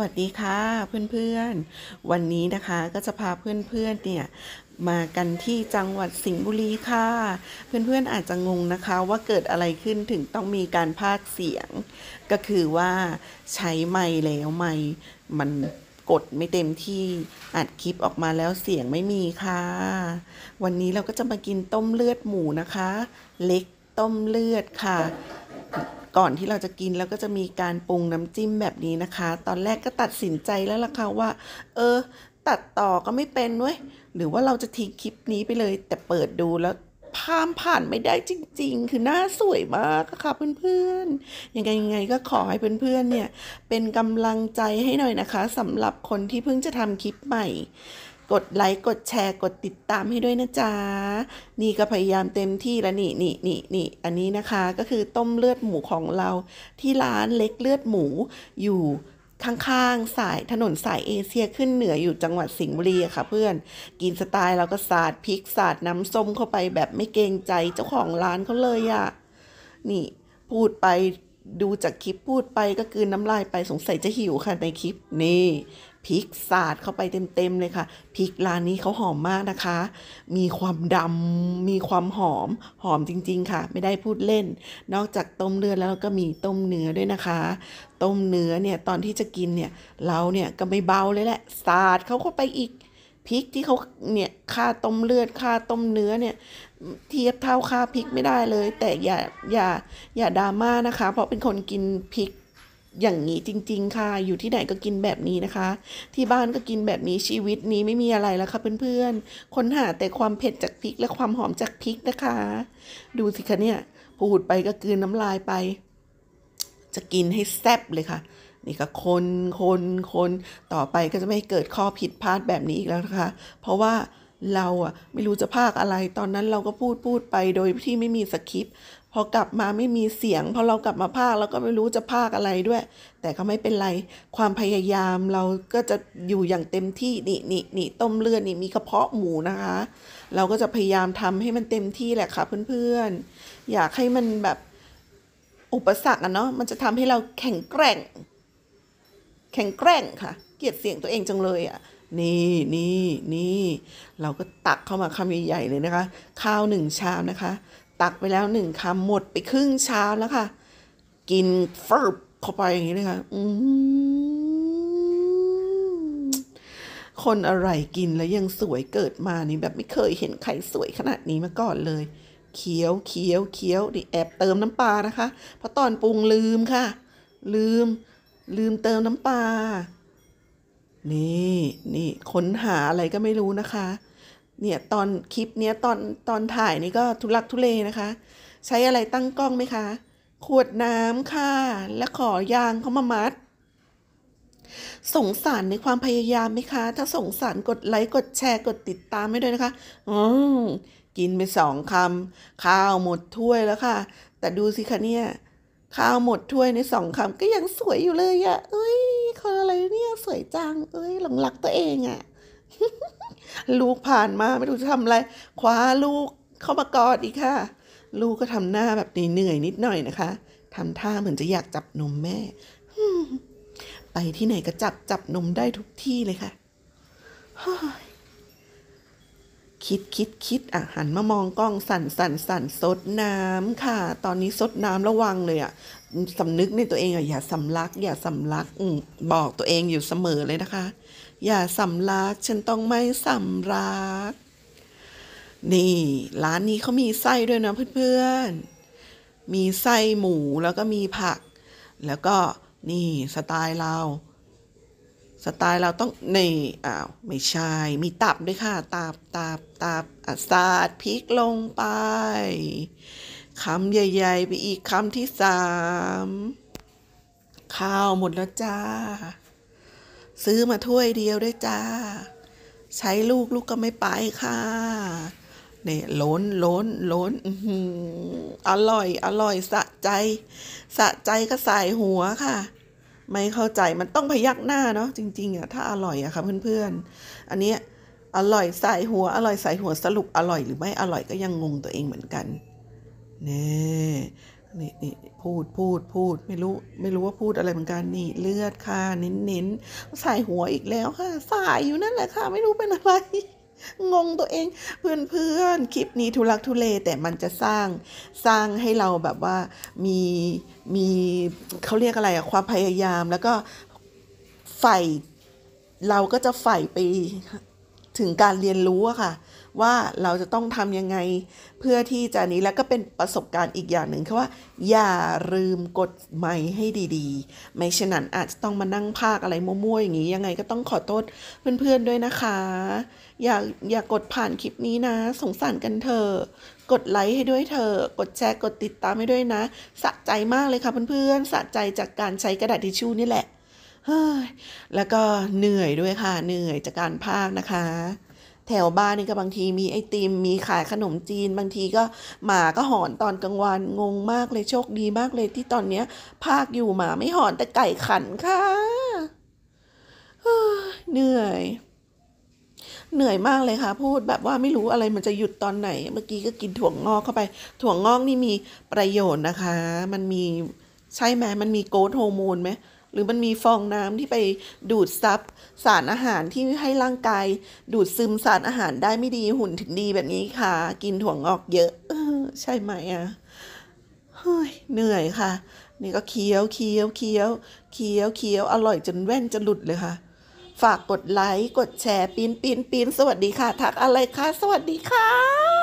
วัสดีค่ะเพื่อนๆ วันนี้นะคะก็จะพาเพื่อนๆเนี่ยมากันที่จังหวัดสิงห์บุรีค่ะ เพื่อนๆอาจจะงงนะคะว่าเกิดอะไรขึ้นถึงต้องมีการพากเสียง ก็คือว่าใช้ไม้แล้วไม้มันกดไม่เต็มที่อัดคลิปออกมาแล้วเสียงไม่มีค่ะวันนี้เราก็จะมากินต้มเลือดหมูนะคะ เล็กต้มเลือดค่ะก่อนที่เราจะกินแล้วก็จะมีการปรุงน้ำจิ้มแบบนี้นะคะ ตอนแรกก็ตัดสินใจแล้วล่ะค่ะว่า เออ ตัดต่อก็ไม่เป็นเว้ย หรือว่าเราจะทิ้งคลิปนี้ไปเลย แต่เปิดดูแล้วพามผ่านไม่ได้จริงๆ คือหน้าสวยมากค่ะเพื่อนๆ ยังไงยังไงก็ขอให้เพื่อนๆเนี่ยเป็นกำลังใจให้หน่อยนะคะสำหรับคนที่เพิ่งจะทำคลิปใหม่กดไลค์กดแชร์กดติดตามให้ด้วยนะจ๊ะ นี่ก็พยายามเต็มที่แล้ว นี่นี่นี่นี่ อันนี้นะคะก็คือต้มเลือดหมูของเราที่ร้านเล็กเลือดหมู อยู่ ข้างๆสายถนนสายเอเชียขึ้นเหนืออยู่จังหวัดสิงห์บุรีค่ะ เพื่อนกินสไตล์เราก็สาดพริกสาดน้ำส้มเข้าไปแบบไม่เกรงใจเจ้าของร้านเขาเลยอะ่ะนี่ พูดไปดูจากคลิปพูดไปก็คืนน้ำลายไปสงสัยจะหิวค่ะในคลิปนี่พริกสาดเข้าไปเต็มๆ เลยค่ะพริกร้านนี้เขาหอมมากนะคะ มีความดำมีความหอมหอมจริงๆค่ะ ไม่ได้พูดเล่นนอกจากต้มเลือดแล้วก็มีต้มเนื้อด้วยนะคะต้มเนื้อเนี่ยตอนที่จะกินเนี่ยเราเนี่ยก็ไม่เบาเลยแหละสาดเขาเข้าไปอีกพริกที่เขาเนี่ยค่าต้มเลือดค่าต้มเนื้อเนี่ยเทียบเท่าค่าพริกไม่ได้เลย แต่อย่าอย่าอย่าดราม่านะคะ เพราะเป็นคนกินพริกอย่างนี้จริงๆค่ะ อยู่ที่ไหนก็กินแบบนี้นะคะ ที่บ้านก็กินแบบนี้ชีวิตนี้ไม่มีอะไรแล้วค่ะเพื่อนๆค้นหาแต่ความเผ็ดจากพริก และความหอมจากพริกนะคะ ดูสิคะเนี่ยพูดไปก็กืนน้ำลายไป จะกินให้แซ่บเลยค่ะ นี่ก็คนคนคนต่อไปก็จะไม่เกิดข้อผิดพลาดแบบนี้อีกแล้วนะคะ เพราะว่าเราอะไม่รู้จะภาคอะไร ตอนนั้นเราก็พูดพูดไปโดยที่ไม่มีสคริปพอกลับมาไม่มีเสียงพอเรากลับมาภาคเราก็ไม่รู้จะภาคอะไรด้วย แต่ก็ไม่เป็นไร ความพยายามเราก็จะอยู่อย่างเต็มที่ นี่นี่นี่ต้มเลือดนี่มีกระเพาะหมูนะคะ เราก็จะพยายามทำให้มันเต็มที่แหละค่ะเพื่อนๆอยากให้มันแบบอุปสรรคอะเนาะมันจะทำให้เราแข็งแกร่ง แข็งแกร่งค่ะ เกียดเสียงตัวเองจังเลยอะนี่นี่นี่เราก็ตักเข้ามาคำใหญ่ๆเลยนะคะ ข้าวหนึ่งชามนะคะตัก ไปแล้วหนึ่งคำหมดไปครึ่งชามแล้วค่ะ กินฟิบเข้าไปอย่างนี้เลยค่ะอืคนอะไรกินแล้วยังสวยเกิดมานี่แบบไม่เคยเห็น ใคร สวยขนาดนี้มาก่อนเลยเคี้ยวเคี้ยวเคี้ยวดิแอบเติมน้ำปลานะคะเพราะตอนปรุงลืมค่ะ ลืม ลืมเติมน้ำปลานี่ นี่ค้นหาอะไรก็ไม่รู้นะคะเนี่ย ตอนคลิปเนี้ยตอนตอนถ่ายนี่ก็ทุลักทุเลนะคะ ใช้อะไรตั้งกล้องไหมคะ ขวดน้ำค่ะ และขอยางเขามามัดสงสารในความ พยายามไหมคะ ถ้า สงสารกดไลค์กดแชร์กดติดตามไม่ด้วยนะคะอืมกินไปสองคำข้าวหมด ถ้วยแล้วค่ะ แต่ดูสิคะเนี่ยข้าวหมดถ้วยในสองคำก็ยังสวยอยู่เลยอะ่ะเอ้ยคนอะไรเนี่ย สวยจังเอ้ย หลงรักตัวเองอะ่ะลูกผ่านมาไม่รู้จะทำอะไรคว้าลูกเข้ามากอดอีกค่ะ ลูกก็ทำหน้าแบบเหนื่อยนิดหน่อยนะคะทำท่าเหมือนจะอยากจับนมแม่ ไปที่ไหนก็จับจับนมได้ทุกที่เลยค่ะคิดคิดคิดอ่ะหันมามองกล้องสั่นสั่นสั่นซดน้ำค่ะ ตอนนี้ซดน้ำระวังเลยอ่ะสำนึกในตัวเองอ่ะอย่าสำลักอย่าสำลักอบอกตัวเองอยู่เสมอเลยนะคะ อย่าสำลักฉันต้องไม่สำลัก นี่ร้านนี้เขามีไส้ด้วยนะเพื่อนๆมีไส้หมูแล้วก็มีผัก แล้วก็นี่สไตล์เราสไตล์ เราต้องนี่อ้าว ไม่ใช่ มีตับด้วยค่ะตับตับตับอ่ะสาดพริก ลงไปคำใหญ่ ๆ ไป อีกคำที่สามข้าวหมดแล้ว จ้า ซื้อมา ถ้วยเดียวได้จ้า ใช้ลูกลูกก็ไม่ไปค่ะ เนี่ยล้นล้นล้นอร่อย อร่อย สะใจ สะใจก็ ใส่ หัวค่ะไม่เข้าใจมันต้องพยักหน้าเนาะจริงๆอะถ้าอร่อยอะครับเพื่อนๆอันนี้อร่อยใส่หัวอร่อยใส่หัวสรุปอร่อยหรือไม่อร่อยก็ยังงงตัวเองเหมือนกันนี่นี่นี่พูดพูดพูดไม่รู้ไม่รู้ว่าพูดอะไรเหมือนกันนี่ เลือดค่ะเน้นเน้นใส่หัวอีกแล้วค่ะใส่อยู่นั่นแหละค่ะ ไม่รู้ เป็นอะไร งงตัวเอง เพื่อนเพื่อนคลิปนี้ทุลักทุเลแต่มันจะสร้างสร้างให้เราแบบว่ามีมีเขาเรียกอะไรอะความพยายาม แล้วก็ใฝ่เราก็จะใฝ่ไปถึงการเรียนรู้อะค่ะ ว่าเราจะต้องทำยังไงเพื่อที่จะนี้แล้วก็เป็นประสบการณ์อีกอย่างหนึ่งคือว่า อย่าลืมกดไม้ให้ดีๆไม่ฉะนั้นอาจจะต้องมานั่งภาคอะไรมั่วๆอย่างนี้ ยังไงก็ต้องขอโทษเพื่อน ๆ ด้วยนะคะ อย่าอย่ากดผ่านคลิปนี้นะ สงสารกันเถอะกดไลค์ให้ด้วยเถอะกดแชร์กดติดตามให้ด้วยนะสะใจมากเลยค่ะเพื่อนๆสะใจจากการใช้กระดาษทิชชู่นี่แหละแล้วก็เหนื่อยด้วยค่ะเหนื่อยจากการภาคนะคะ แถวบ้านนี่ก็บางทีมีไอติมมีขายขนมจีน บางทีก็หมาก็หอนตอนกลางวันงงมากเลยโชคดีมากเลยที่ตอนเนี้ยภาคอยู่หมาไม่หอนแต่ไก่ขันค่ะเหนื่อย เหนื่อยมากเลยค่ะ พูดแบบว่าไม่รู้อะไรมันจะหยุดตอนไหน เมื่อกี้ก็กินถั่วงงอกเข้าไป ถั่วงงอกนี่มีประโยชน์นะคะ มันมีใช่ไหมมันมีโกรทโฮอร์โมนไหมหรือมันมีฟองน้ำที่ไปดูดซับสารอาหารที่ให้ร่างกายดูดซึมสารอาหารได้ไม่ดีหุ่นถึงดีแบบนี้ค่ะ กินถั่วงอกเยอะใช่ไหมอ่ะเฮ้ย เหนื่อยค่ะนี่ก็เคี้ยวเคี้ยวเคี้ยวเคี้ยวเคี้ยวอร่อยจนแว่นจะหลุดเลยค่ะ ฝากกดไลค์กดแชร์ปีนปีนปีนสวัสดีค่ะ ทักอะไรคะสวัสดีค่ะ